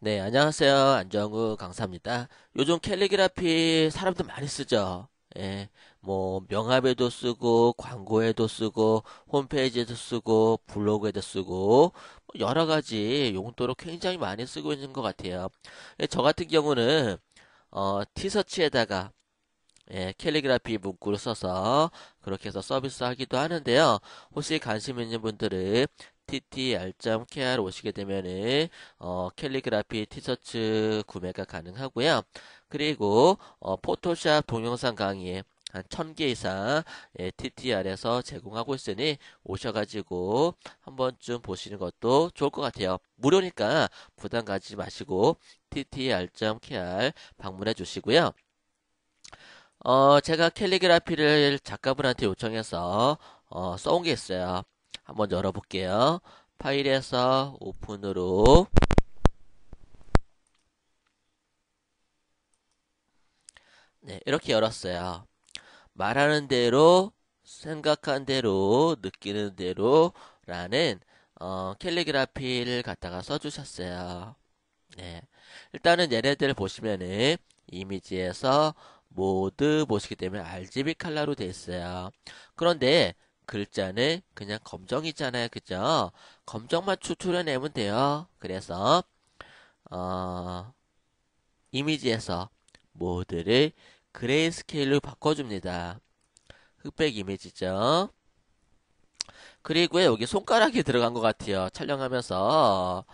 네, 안녕하세요. 안정우 강사입니다. 요즘 캘리그라피 사람들 많이 쓰죠. 예, 뭐 명함에도 쓰고 광고에도 쓰고 홈페이지에도 쓰고 블로그에도 쓰고 뭐 여러 가지 용도로 굉장히 많이 쓰고 있는 것 같아요. 예, 저 같은 경우는 어, 티셔츠에다가 예, 캘리그라피 문구를 써서 그렇게 해서 서비스하기도 하는데요. 혹시 관심 있는 분들은 ttr.kr로 오시게 되면은 어, 캘리그라피 티셔츠 구매가 가능하고요. 그리고 어, 포토샵 동영상 강의에 한 1000개 이상 예, TTR에서 제공하고 있으니 오셔가지고 한 번쯤 보시는 것도 좋을 것 같아요. 무료니까 부담 가지 마시고 ttr.kr 방문해 주시고요. 어, 제가 캘리그라피를 작가분한테 요청해서 어, 써온 게 있어요. 한번 열어볼게요. 파일에서 오픈으로 네, 이렇게 열었어요. 말하는 대로, 생각한 대로, 느끼는 대로 라는 어, 캘리그라피를 갖다가 써주셨어요. 네. 일단은 얘네들을 보시면은 이미지에서 모두 보시기 때문에 RGB 컬러로 되어 있어요. 그런데 글자는 그냥 검정있잖아요 그죠? 검정만 추출해내면 돼요. 그래서 어, 이미지에서 모드를 그레이스케일로 바꿔줍니다. 흑백 이미지죠. 그리고 여기 손가락이 들어간 것 같아요. 촬영하면서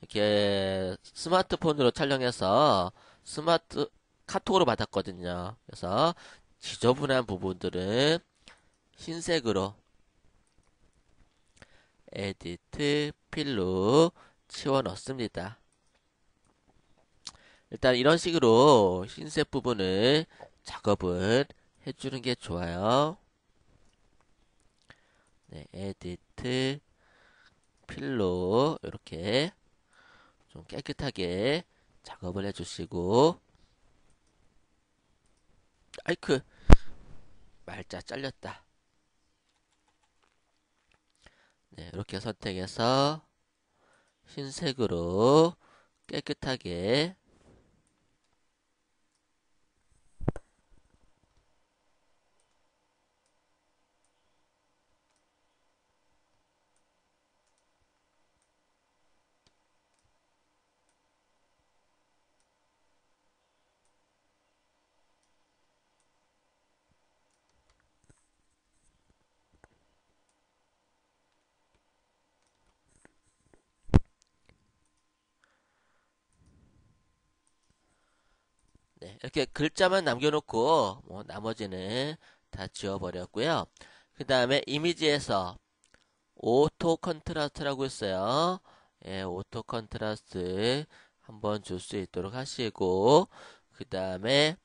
이렇게 스마트폰으로 촬영해서 스마트 카톡으로 받았거든요. 그래서 지저분한 부분들은 흰색으로 에디트 필로 치워 넣습니다. 일단 이런 식으로 흰색 부분을 작업을 해주는 게 좋아요. 네, e d i 필로 이렇게 좀 깨끗하게 작업을 해주시고 아이크 그, 말자 잘렸다. 네, 이렇게 선택해서 흰색으로 깨끗하게 네, 이렇게 글자만 남겨놓고 뭐 나머지는 다 지워버렸고요. 그 다음에 이미지에서 오토 컨트라스트라고 있어요. 예, 오토 컨트라스트 한번 줄 수 있도록 하시고 그 다음에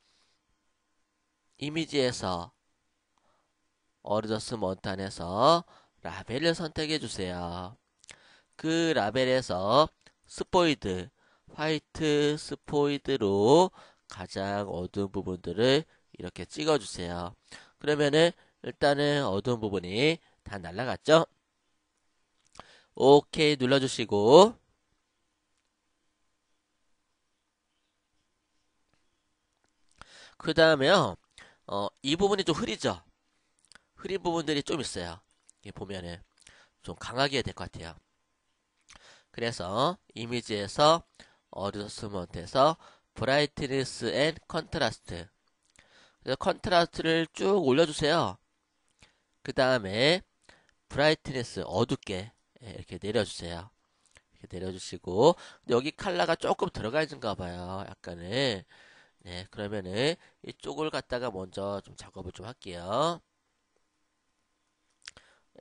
이미지에서 어르저스 몬탄에서 라벨을 선택해 주세요. 그 라벨에서 스포이드, 화이트 스포이드로 가장 어두운 부분들을 이렇게 찍어주세요. 그러면은 일단은 어두운 부분이 다 날라갔죠? 오케이 눌러주시고 그 다음에요 어, 이 부분이 좀 흐리죠 흐린 부분들이 좀 있어요 이게 보면은 좀 강하게 해야 될 것 같아요 그래서 이미지에서 어두저스먼트에서 브라이트니스 앤 컨트라스트 그래서 컨트라스트를 쭉 올려주세요 그 다음에 브라이트니스 어둡게 예, 이렇게 내려주세요 이렇게 내려주시고 여기 칼라가 조금 들어가 있는가 봐요 약간은 네 그러면은 이쪽을 갖다가 먼저 좀 작업을 좀 할게요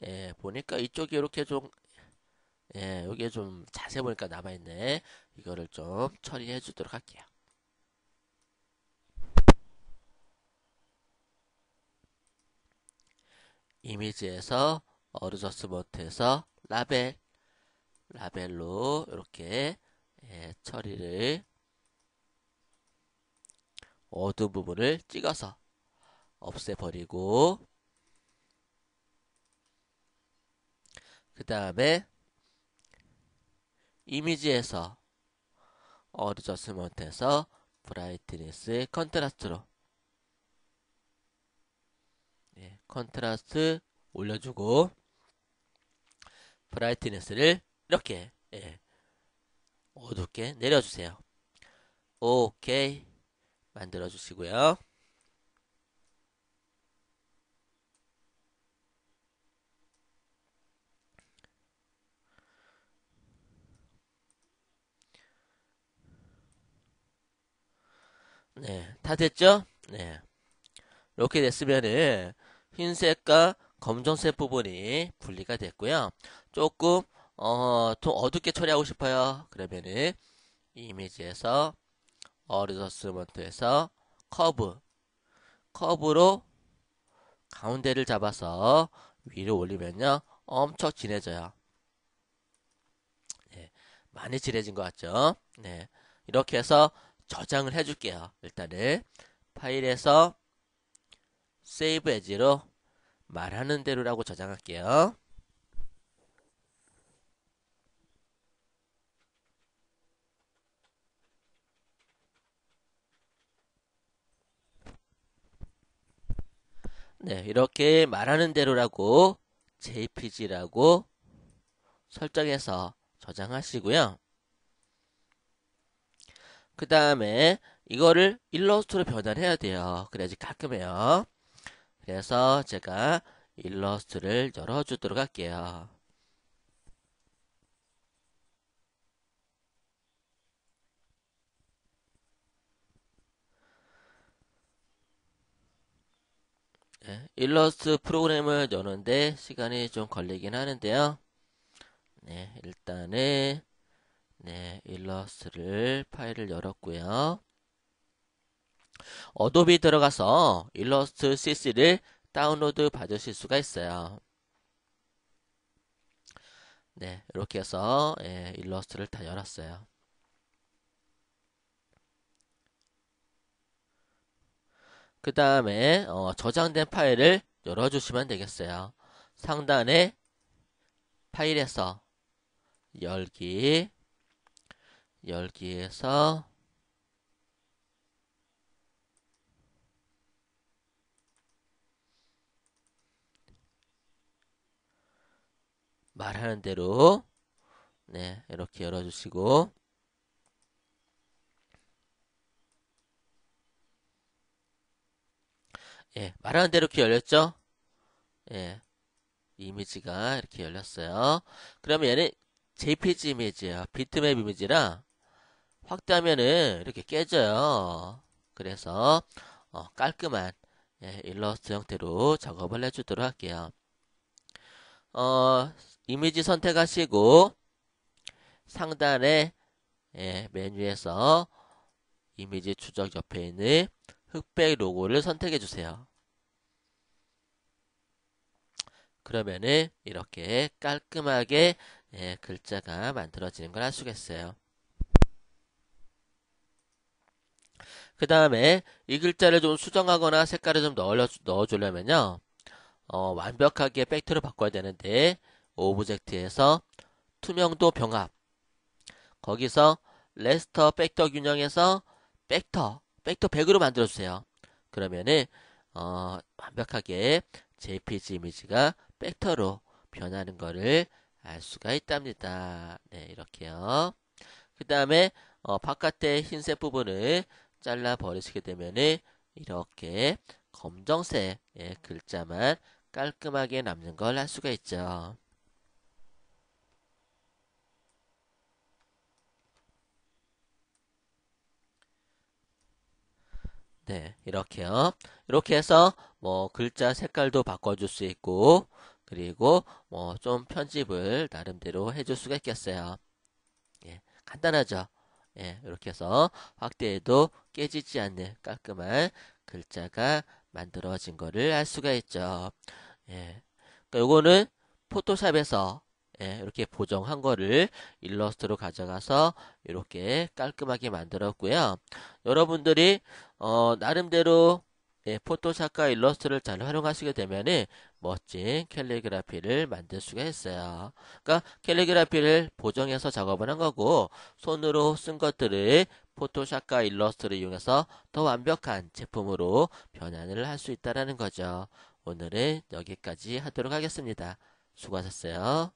예, 보니까 이쪽이 이렇게 좀, 예, 여기에 좀 자세히 보니까 남아있네. 이거를 좀 처리해 주도록 할게요. 이미지에서 어드저스먼트에서 라벨 라벨로 이렇게 예, 처리를 어두운 부분을 찍어서 없애버리고 그 다음에 이미지에서 어드저스먼트에서 브라이트니스 컨트라스트로 컨트라스트 올려주고 브라이트니스를 이렇게 예, 어둡게 내려주세요. 오케이 만들어 주시고요. 네, 다 됐죠? 네. 이렇게 됐으면은 흰색과 검정색 부분이 분리가 됐고요. 조금 어, 좀 어둡게 처리하고 싶어요. 그러면은 이미지에서 어드저스먼트에서 커브 커브로 가운데를 잡아서 위로 올리면요. 엄청 진해져요. 네, 많이 진해진 것 같죠? 네, 이렇게 해서 저장을 해줄게요. 일단은 파일에서 save as로 말하는 대로라고 저장할게요. 네, 이렇게 말하는 대로라고 JPG라고 설정해서 저장하시고요. 그 다음에 이거를 일러스트로 변환해야 돼요. 그래야지 가끔해요. 그래서 제가 일러스트를 열어주도록 할게요. 네, 일러스트 프로그램을 여는데 시간이 좀 걸리긴 하는데요. 네, 일단은 네, 일러스트를 파일을 열었고요. 어도비 들어가서 일러스트 CC를 다운로드 받으실 수가 있어요. 네, 이렇게 해서 예, 일러스트를 다 열었어요. 그 다음에 어, 저장된 파일을 열어주시면 되겠어요. 상단에 파일에서 열기 열기에서 말하는 대로 네 이렇게 열어주시고 예 말하는 대로 이렇게 열렸죠 예 이미지가 이렇게 열렸어요 그러면 얘는 JPG 이미지예요 비트맵 이미지라 확대하면은 이렇게 깨져요 그래서 어, 깔끔한 예, 일러스트 형태로 작업을 해주도록 할게요 어, 이미지 선택하시고 상단에 예, 메뉴에서 이미지 추적 옆에 있는 흑백 로고를 선택해 주세요. 그러면은 이렇게 깔끔하게 예, 글자가 만들어지는 걸 하시겠어요. 그 다음에 이 글자를 좀 수정하거나 색깔을 좀 넣어, 넣어주려면요. 어, 완벽하게 팩트를 바꿔야 되는데 오브젝트에서 투명도 병합 거기서 레스터 팩터 균형에서 팩터 팩터 100으로 만들어주세요. 그러면은 어, 완벽하게 JPG 이미지가 팩터로 변하는 것을 알 수가 있답니다. 네, 이렇게요. 그 다음에 어, 바깥에 흰색 부분을 잘라 버리시게 되면은 이렇게 검정색의 예, 글자만 깔끔하게 남는 걸 할 수가 있죠. 네, 이렇게요. 이렇게 해서 뭐 글자 색깔도 바꿔줄 수 있고 그리고 뭐 좀 편집을 나름대로 해줄 수가 있겠어요. 예, 간단하죠. 예, 이렇게 해서 확대해도 깨지지 않는 깔끔한 글자가 만들어진 거를 알 수가 있죠. 예. 그러니까 요거는 포토샵에서 예, 이렇게 보정한 거를 일러스트로 가져가서 이렇게 깔끔하게 만들었고요. 여러분들이 어, 나름대로 예, 포토샵과 일러스트를 잘 활용하시게 되면 멋진 캘리그라피를 만들 수가 있어요. 그러니까 캘리그라피를 보정해서 작업을 한 거고 손으로 쓴 것들을 포토샵과 일러스트를 이용해서 더 완벽한 제품으로 변환을 할 수 있다라는 거죠. 오늘은 여기까지 하도록 하겠습니다. 수고하셨어요.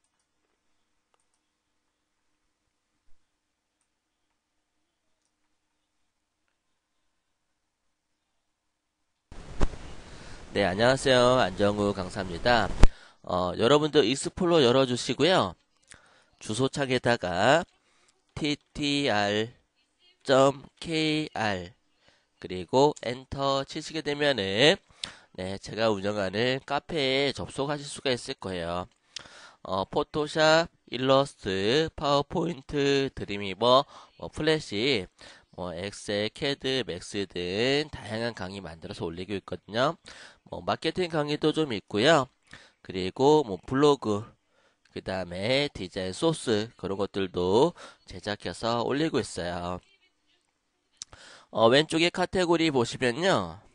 네, 안녕하세요. 안정우 강사입니다. 어, 여러분도 익스플로 열어주시고요. 주소창에다가 ttr.kr 그리고 엔터 치시게 되면은 네, 제가 운영하는 카페에 접속하실 수가 있을 거예요. 어, 포토샵, 일러스트, 파워포인트, 드림이버, 뭐 플래시, 뭐 엑셀, 캐드, 맥스 등 다양한 강의 만들어서 올리고 있거든요. 뭐 마케팅 강의도 좀 있고요. 그리고 뭐 블로그, 그 다음에 디자인 소스 그런 것들도 제작해서 올리고 있어요. 어, 왼쪽에 카테고리 보시면요.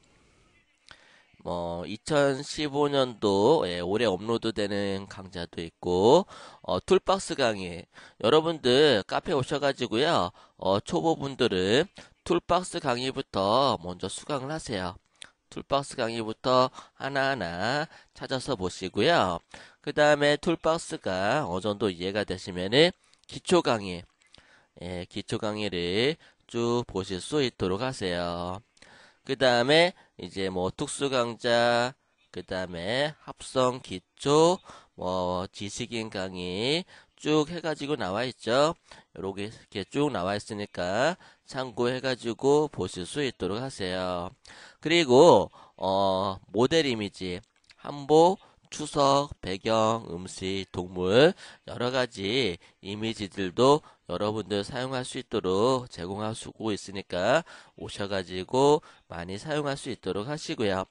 어, 2015년도 예, 올해 업로드되는 강좌도 있고 어, 툴박스 강의 여러분들 카페 오셔가지고요 어, 초보분들은 툴박스 강의부터 먼저 수강을 하세요. 툴박스 강의부터 하나하나 찾아서 보시고요. 그 다음에 툴박스가 어느 정도 이해가 되시면은 기초 강의, 예, 기초 강의를 쭉 보실 수 있도록 하세요. 그 다음에 이제 뭐 특수강좌, 그 다음에 합성 기초, 뭐 지식인 강의 쭉 해가지고 나와 있죠. 이렇게 쭉 나와 있으니까 참고해가지고 보실 수 있도록 하세요. 그리고 어 모델 이미지, 한복, 추석, 배경, 음식, 동물 여러 가지 이미지들도 여러분들 사용할 수 있도록 제공하고 있으니까 오셔가지고 많이 사용할 수 있도록 하시고요.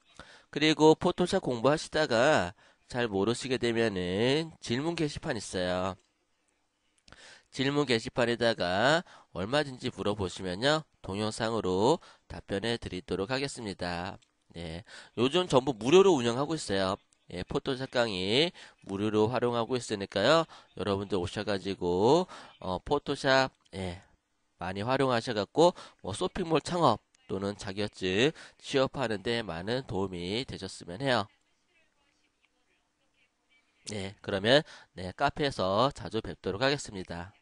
그리고 포토샵 공부하시다가 잘 모르시게 되면은 질문 게시판 있어요. 질문 게시판에다가 얼마든지 물어보시면요. 동영상으로 답변해 드리도록 하겠습니다. 네. 요즘 전부 무료로 운영하고 있어요. 예, 포토 샵강의 무료로 활용하고 있으니까요. 여러분들 오셔가지고 어, 포토샵 예, 많이 활용하셔갖고 뭐 쇼핑몰 창업 또는 자격증 취업하는데 많은 도움이 되셨으면 해요. 네, 그러면 네 카페에서 자주 뵙도록 하겠습니다.